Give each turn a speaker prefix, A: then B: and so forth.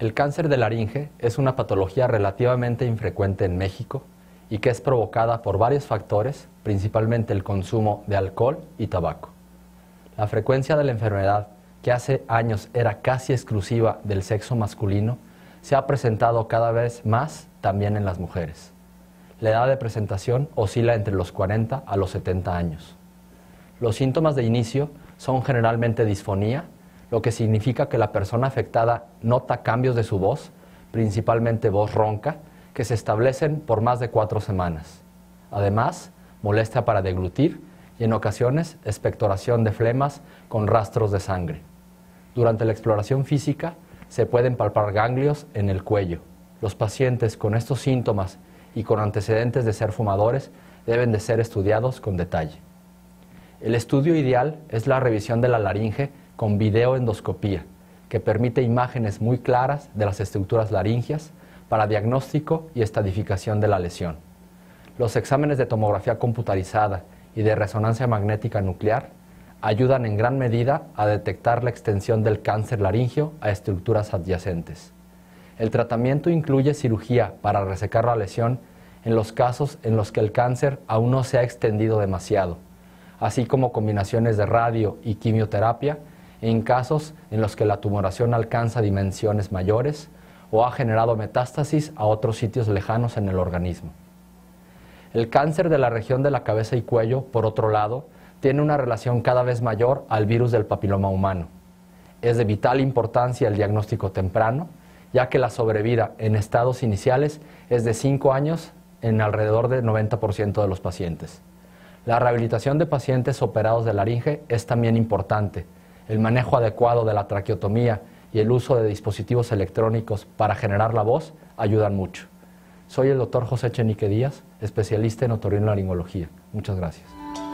A: El cáncer de laringe es una patología relativamente infrecuente en México y que es provocada por varios factores, principalmente el consumo de alcohol y tabaco. La frecuencia de la enfermedad, que hace años era casi exclusiva del sexo masculino, se ha presentado cada vez más también en las mujeres. La edad de presentación oscila entre los 40 a los 70 años. Los síntomas de inicio son generalmente disfonía, lo que significa que la persona afectada nota cambios de su voz, principalmente voz ronca, que se establecen por más de cuatro semanas. Además, molestia para deglutir y en ocasiones expectoración de flemas con rastros de sangre. Durante la exploración física se pueden palpar ganglios en el cuello. Los pacientes con estos síntomas y con antecedentes de ser fumadores deben de ser estudiados con detalle. El estudio ideal es la revisión de la laringe con videoendoscopía, que permite imágenes muy claras de las estructuras laríngeas para diagnóstico y estadificación de la lesión. Los exámenes de tomografía computarizada y de resonancia magnética nuclear ayudan en gran medida a detectar la extensión del cáncer laríngeo a estructuras adyacentes. El tratamiento incluye cirugía para resecar la lesión en los casos en los que el cáncer aún no se ha extendido demasiado, así como combinaciones de radio y quimioterapia en casos en los que la tumoración alcanza dimensiones mayores o ha generado metástasis a otros sitios lejanos en el organismo. El cáncer de la región de la cabeza y cuello, por otro lado, tiene una relación cada vez mayor al virus del papiloma humano. Es de vital importancia el diagnóstico temprano, ya que la sobrevida en estados iniciales es de 5 años en alrededor del 90% de los pacientes. La rehabilitación de pacientes operados de laringe es también importante, el manejo adecuado de la traqueotomía y el uso de dispositivos electrónicos para generar la voz ayudan mucho. Soy el doctor José Chenique Díaz, especialista en otorrinolaringología. Muchas gracias.